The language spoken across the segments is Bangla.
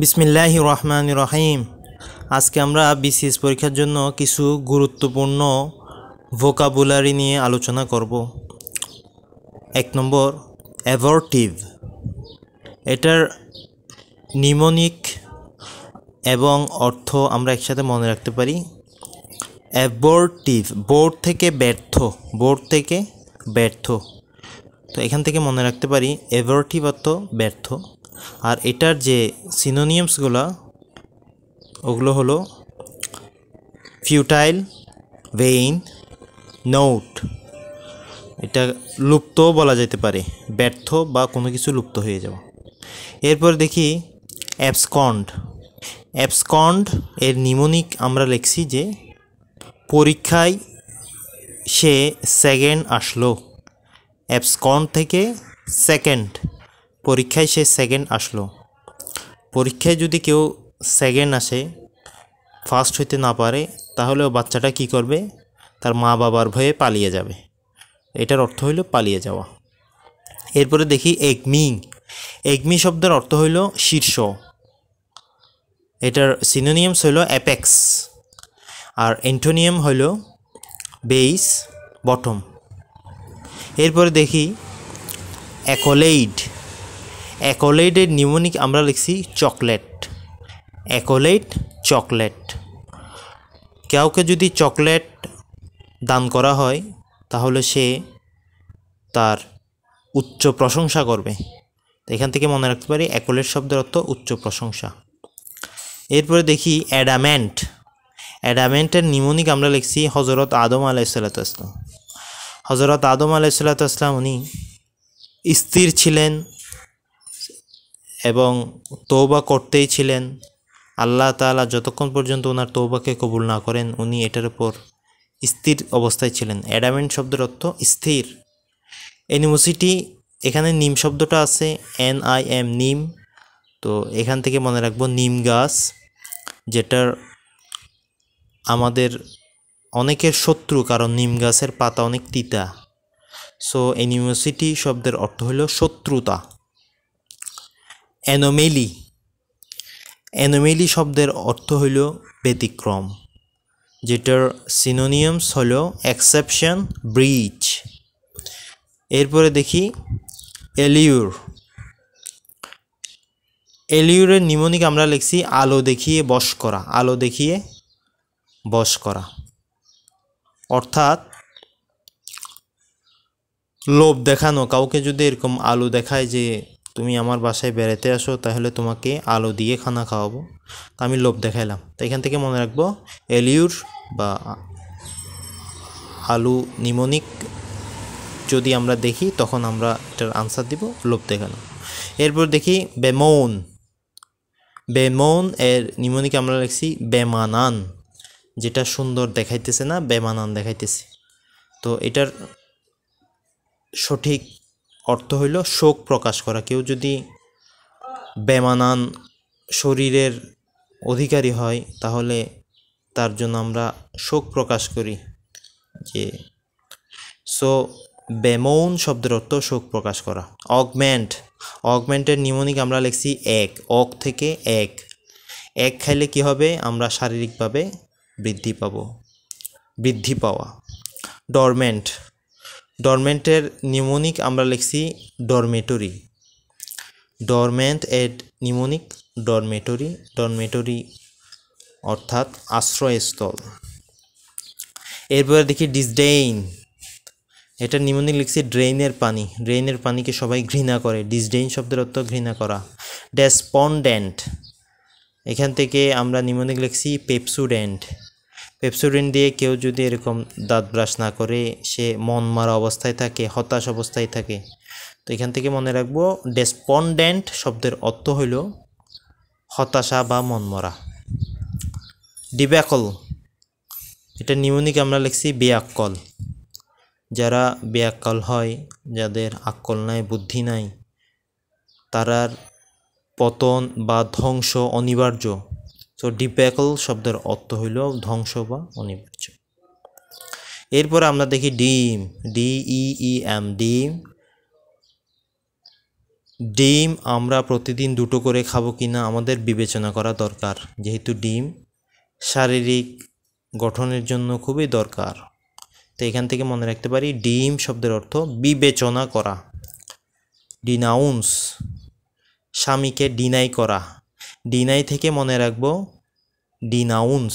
বিসমিল্লাহ রহমান রহিম আজকে আমরা বিসিএস পরীক্ষার জন্য কিছু গুরুত্বপূর্ণ ভোকাবুলারি নিয়ে আলোচনা করব এক নম্বর অ্যাভর্টিভ এটার নিমনিক এবং অর্থ আমরা একসাথে মনে রাখতে পারি অ্যাবর্টিভ বোর্ড থেকে ব্যর্থ বোর্ড থেকে ব্যর্থ তো এখান থেকে মনে রাখতে পারি অ্যাভর্টিভ অর্থ ব্যর্থ আর এটার যে সিনোনিয়ামসগুলো ওগুলো হলো ফিউটাইল ভেইন নৌট এটা লুপ্তও বলা যেতে পারে ব্যর্থ বা কোনো কিছু লুপ্ত হয়ে যাওয়া এরপর দেখি অ্যাপসকন্ড অ্যাপসকন্ড এর নিমনিক আমরা লিখছি যে পরীক্ষায় সে সেকেন্ড আসলো অ্যাপসকন্ড থেকে সেকেন্ড পরীক্ষায় সে সেকেন্ড আসলো পরীক্ষায় যদি কেউ সেকেন্ড আসে ফার্স্ট হইতে না পারে তাহলে ও বাচ্চাটা কি করবে তার মা বাবার ভয়ে পালিয়ে যাবে এটার অর্থ হইল পালিয়ে যাওয়া এরপরে দেখি একমি একমি শব্দের অর্থ হইল শীর্ষ এটার সিনোনিয়ামস হইল অ্যাপেক্স আর এন্টোনিয়াম হইল বেইস বটম এরপরে দেখি অ্যাকোলেইড অ্যাকোলেটের নিউমোনিক আমরা লিখছি চকলেট অ্যাকোলেট চকলেট কাউকে যদি চকলেট দান করা হয় তাহলে সে তার উচ্চ প্রশংসা করবে এখান থেকে মনে রাখতে পারি অ্যাকোলেট শব্দের অর্থ উচ্চ প্রশংসা এরপরে দেখি অ্যাডামেন্ট অ্যাডামেন্টের নিমনিক আমরা লিখছি হজরত আদম আলাইসাল্লা ইসলাম হজরত আদম আলাইসাল্লা ইসলাম উনি স্থির ছিলেন এবং তৌবা করতেই ছিলেন আল্লাহ তালা যতক্ষণ পর্যন্ত ওনার তৌবাকে কবুল না করেন উনি এটার উপর স্থির অবস্থায় ছিলেন অ্যাডামেন্ট শব্দের অর্থ স্থির এনিমোসিটি এখানে নিম শব্দটা আছে এন আই এম নিম তো এখান থেকে মনে রাখবো নিম গাছ যেটার আমাদের অনেকের শত্রু কারণ নিম গাছের পাতা অনেক তিতা সো এনিমোসিটি শব্দের অর্থ হলো শত্রুতা অ্যানোমেলি অ্যানোমেলি শব্দের অর্থ হইল ব্যতিক্রম যেটার সিনোনিয়ামস হল এক্সেপশন ব্রিচ এরপরে দেখি এলিউর এলিউরের নিমনিক আমরা লিখছি আলো দেখিয়ে বশ করা আলো দেখিয়ে বশ করা অর্থাৎ লোভ দেখানো কাউকে যদি এরকম আলো দেখায় যে তুমি আমার বাসায় বেড়াতে আসো তাহলে তোমাকে আলো দিয়ে খানা খাওয়াবো আমি লোভ দেখাইলাম তো এখান থেকে মনে রাখবো এলিউর বা আলু নিমোনিক যদি আমরা দেখি তখন আমরা এটার আনসার দিব লোভ দেখালাম এরপর দেখি বেমৌন বেমৌন এর নিমোনিক আমরা লিখছি বেমানান যেটা সুন্দর দেখাইতেছে না বেমানান দেখাইতেছে তো এটার সঠিক অর্থ হইল শোক প্রকাশ করা কেউ যদি বেমানান শরীরের অধিকারী হয় তাহলে তার জন্য আমরা শোক প্রকাশ করি যে সো বেমৌন শব্দের অর্থ শোক প্রকাশ করা অগমেন্ট অগমেন্টের নিমনিক আমরা লিখছি এক অক থেকে এক এক খাইলে কি হবে আমরা শারীরিকভাবে বৃদ্ধি পাব বৃদ্ধি পাওয়া ডরমেন্ট ডরমেন্টের নিউমোনিক আমরা লিখছি dormitory dormant at mnemonic dormitory dormitory অর্থাৎ আশ্রয়স্থল এরপরে দেখি ডিসডেইন এটা নিমোনিক লিখছি ড্রেইনের পানি ড্রেইনের পানিকে সবাই ঘৃণা করে ডিসডেইন শব্দের অর্থ ঘৃণা করা ডেসপন্ডেন্ট এখান থেকে আমরা নিমোনিক লিখছি পেপসুডেন্ট পেপসুরিন দিয়ে কেউ যদি এরকম দাঁত ব্রাশ না করে সে মন মারা অবস্থায় থাকে হতাশ অবস্থায় থাকে তো এখান থেকে মনে রাখবো ডেসপন্ডেন্ট শব্দের অর্থ হইল হতাশা বা মনমরা ডিব্যাকল এটা নিউনিক আমরা লিখছি বেয়াক্কল যারা বেয়াক্কল হয় যাদের আক্কল নাই বুদ্ধি নাই তারার পতন বা ধ্বংস অনিবার্য তো ডিপ্যাকল শব্দের অর্থ হইল ধ্বংস বা অনিবার্য এরপর আমরা দেখি ডিম ডি ই এম ডিম ডিম আমরা প্রতিদিন দুটো করে খাবো কি না আমাদের বিবেচনা করা দরকার যেহেতু ডিম শারীরিক গঠনের জন্য খুবই দরকার তো এখান থেকে মনে রাখতে পারি ডিম শব্দের অর্থ বিবেচনা করা ডিনাউন্স স্বামীকে ডিনাই করা ডিনাই থেকে মনে রাখবো ডিনাউন্স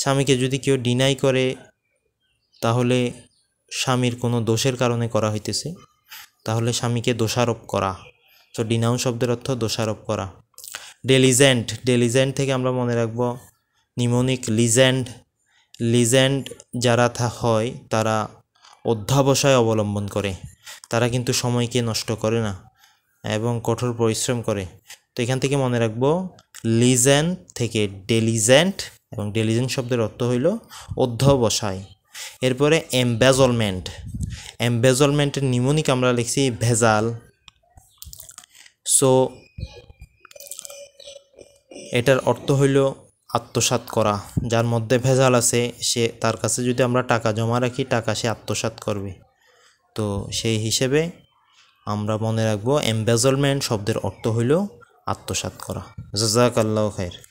স্বামীকে যদি কেউ ডিনাই করে তাহলে স্বামীর কোনো দোষের কারণে করা হইতেছে তাহলে স্বামীকে দোষারোপ করা তো ডিনাউন শব্দের অর্থ দোষারোপ করা ডেলিজেন্ট ডেলিজেন্ট থেকে আমরা মনে রাখবো নিমোনিক লিজেন্ড লিজেন্ড যারা থা হয় তারা অধ্যাবসায় অবলম্বন করে তারা কিন্তু সময়কে নষ্ট করে না এবং কঠোর পরিশ্রম করে তো এখান থেকে মনে রাখবো লিজেন থেকে ডেলিজেন্ট এবং ডেলিজেন্ট শব্দের অর্থ হইল অধ্যবসায় এরপরে এম্বেজলমেন্ট এম্বেজলমেন্টের নিমনিক আমরা লিখছি ভেজাল সো এটার অর্থ হইল আত্মসাত করা যার মধ্যে ভেজাল আছে সে তার কাছে যদি আমরা টাকা জমা রাখি টাকা সে আত্মসাত করবে তো সেই হিসেবে আমরা মনে রাখবো এম্বেজলমেন্ট শব্দের অর্থ হইল আত্মসাত করা জাজাক আল্লাহ খায়ের